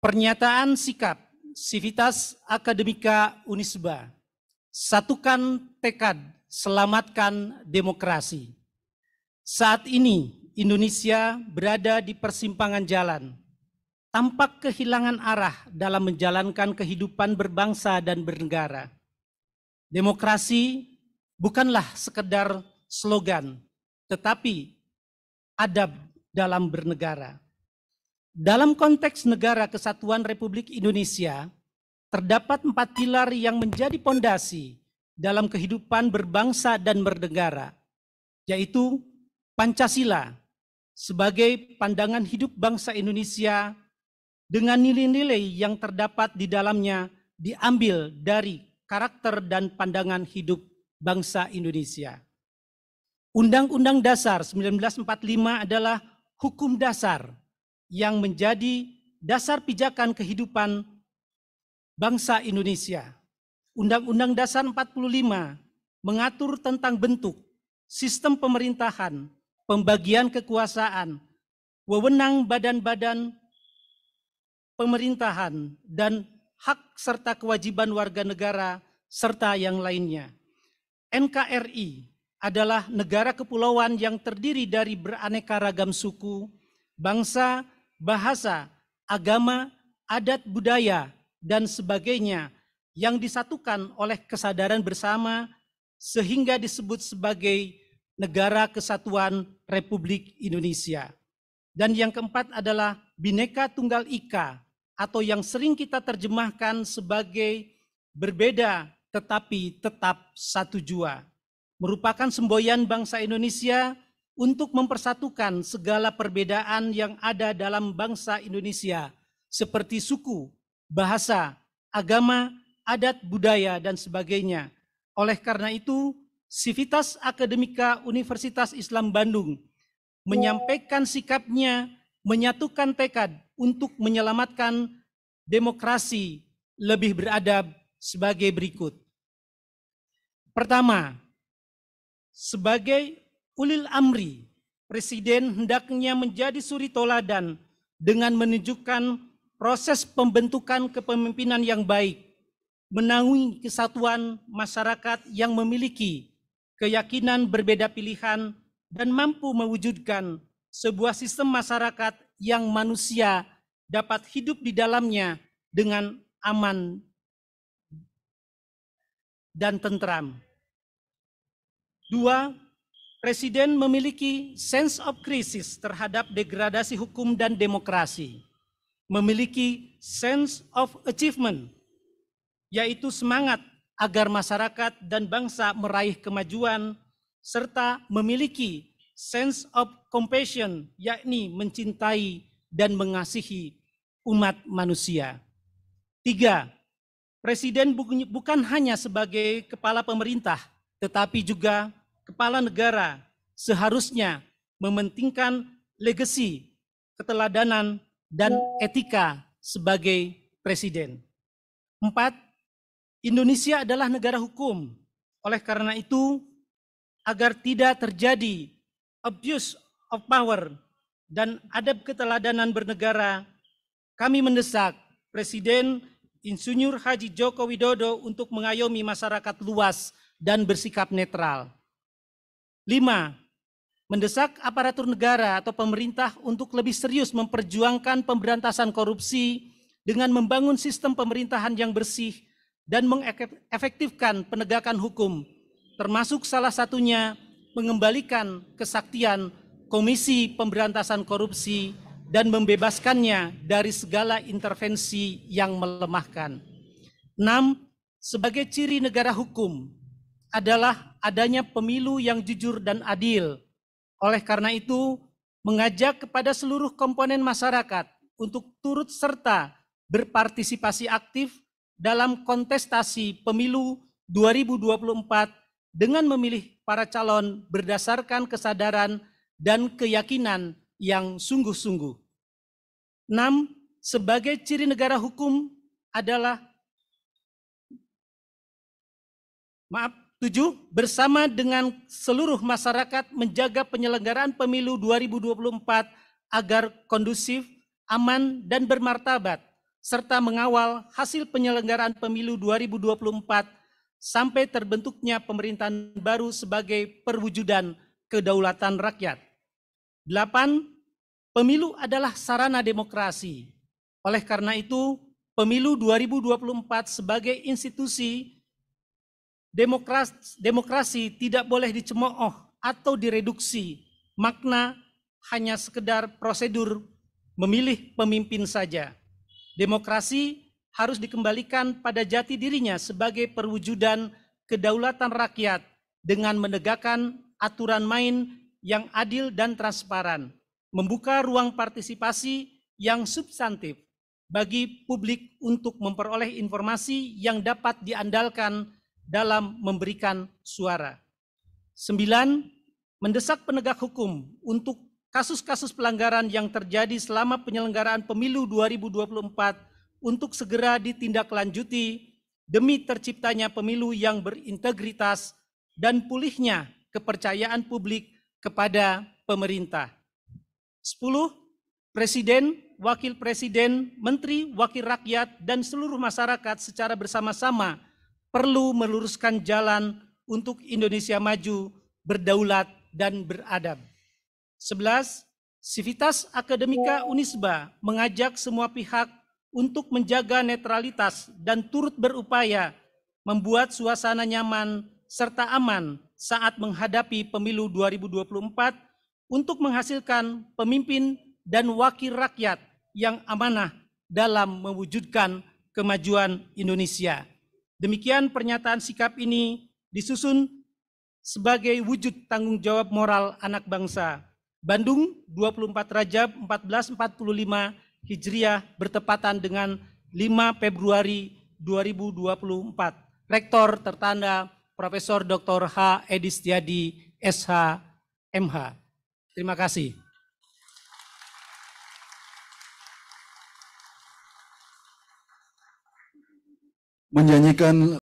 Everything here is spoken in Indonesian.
Pernyataan sikap Sivitas Akademika Unisba. Satukan tekad, selamatkan demokrasi. Saat ini Indonesia berada di persimpangan jalan. Tampak kehilangan arah dalam menjalankan kehidupan berbangsa dan bernegara. Demokrasi bukanlah sekedar slogan, tetapi adab dalam bernegara. Dalam konteks negara kesatuan Republik Indonesia, terdapat empat pilar yang menjadi pondasi dalam kehidupan berbangsa dan bernegara, yaitu Pancasila sebagai pandangan hidup bangsa Indonesia dengan nilai-nilai yang terdapat di dalamnya diambil dari karakter dan pandangan hidup bangsa Indonesia. Undang-Undang Dasar 1945 adalah hukum dasar yang menjadi dasar pijakan kehidupan bangsa Indonesia. Undang-Undang Dasar 45 mengatur tentang bentuk, sistem pemerintahan, pembagian kekuasaan, wewenang badan-badan pemerintahan, dan hak serta kewajiban warga negara serta yang lainnya. NKRI adalah negara kepulauan yang terdiri dari beraneka ragam suku, bangsa, bahasa, agama, adat budaya, dan sebagainya yang disatukan oleh kesadaran bersama sehingga disebut sebagai negara kesatuan Republik Indonesia. Dan yang keempat adalah bineka Tunggal Ika atau yang sering kita terjemahkan sebagai berbeda tetapi tetap satu jua. Merupakan semboyan bangsa Indonesia untuk mempersatukan segala perbedaan yang ada dalam bangsa Indonesia, seperti suku, bahasa, agama, adat budaya, dan sebagainya. Oleh karena itu, Sivitas Akademika Universitas Islam Bandung menyampaikan sikapnya menyatukan tekad untuk menyelamatkan demokrasi lebih beradab sebagai berikut. Pertama, sebagai ulil amri, presiden hendaknya menjadi suri toladan dengan menunjukkan proses pembentukan kepemimpinan yang baik, menaungi kesatuan masyarakat yang memiliki keyakinan berbeda pilihan dan mampu mewujudkan sebuah sistem masyarakat yang manusia dapat hidup di dalamnya dengan aman dan tentram. Dua, Presiden memiliki sense of crisis terhadap degradasi hukum dan demokrasi, memiliki sense of achievement, yaitu semangat agar masyarakat dan bangsa meraih kemajuan, serta memiliki sense of compassion, yakni mencintai dan mengasihi umat manusia. Tiga, Presiden bukan hanya sebagai kepala pemerintah, tetapi juga kepala negara seharusnya mementingkan legasi, keteladanan, dan etika sebagai presiden. Empat, Indonesia adalah negara hukum. Oleh karena itu, agar tidak terjadi abuse of power dan adab keteladanan bernegara, kami mendesak Presiden Insinyur Haji Joko Widodo untuk mengayomi masyarakat luas dan bersikap netral. Lima, mendesak aparatur negara atau pemerintah untuk lebih serius memperjuangkan pemberantasan korupsi dengan membangun sistem pemerintahan yang bersih dan mengefektifkan penegakan hukum, termasuk salah satunya mengembalikan kesaktian Komisi Pemberantasan Korupsi dan membebaskannya dari segala intervensi yang melemahkan. enam Sebagai ciri negara hukum adalah adanya pemilu yang jujur dan adil. Oleh karena itu, mengajak kepada seluruh komponen masyarakat untuk turut serta berpartisipasi aktif dalam kontestasi pemilu 2024 dengan memilih para calon berdasarkan kesadaran dan keyakinan yang sungguh-sungguh. 6. -sungguh. Sebagai ciri negara hukum adalah maaf 7. Bersama dengan seluruh masyarakat menjaga penyelenggaraan pemilu 2024 agar kondusif, aman, dan bermartabat, serta mengawal hasil penyelenggaraan pemilu 2024 sampai terbentuknya pemerintahan baru sebagai perwujudan kedaulatan rakyat. 8. Pemilu adalah sarana demokrasi. Oleh karena itu, pemilu 2024 sebagai institusi demokrasi, demokrasi tidak boleh dicemooh atau direduksi makna hanya sekedar prosedur memilih pemimpin saja. Demokrasi harus dikembalikan pada jati dirinya sebagai perwujudan kedaulatan rakyat dengan menegakkan aturan main yang adil dan transparan, membuka ruang partisipasi yang substantif bagi publik untuk memperoleh informasi yang dapat diandalkan dalam memberikan suara. Sembilan, mendesak penegak hukum untuk kasus-kasus pelanggaran yang terjadi selama penyelenggaraan pemilu 2024 untuk segera ditindaklanjuti demi terciptanya pemilu yang berintegritas dan pulihnya kepercayaan publik kepada pemerintah. 10. Presiden, Wakil Presiden, Menteri, Wakil Rakyat, dan seluruh masyarakat secara bersama-sama perlu meluruskan jalan untuk Indonesia maju, berdaulat, dan beradab. 11. Sivitas Akademika Unisba mengajak semua pihak untuk menjaga netralitas dan turut berupaya membuat suasana nyaman serta aman saat menghadapi pemilu 2024 untuk menghasilkan pemimpin dan wakil rakyat yang amanah dalam mewujudkan kemajuan Indonesia. Demikian pernyataan sikap ini disusun sebagai wujud tanggung jawab moral anak bangsa. Bandung 24 Rajab 1445 Hijriah bertepatan dengan 5 Februari 2024. Rektor tertanda Profesor Dr. H. Edi Setiadi, SH, MH. Terima kasih. menyanyikan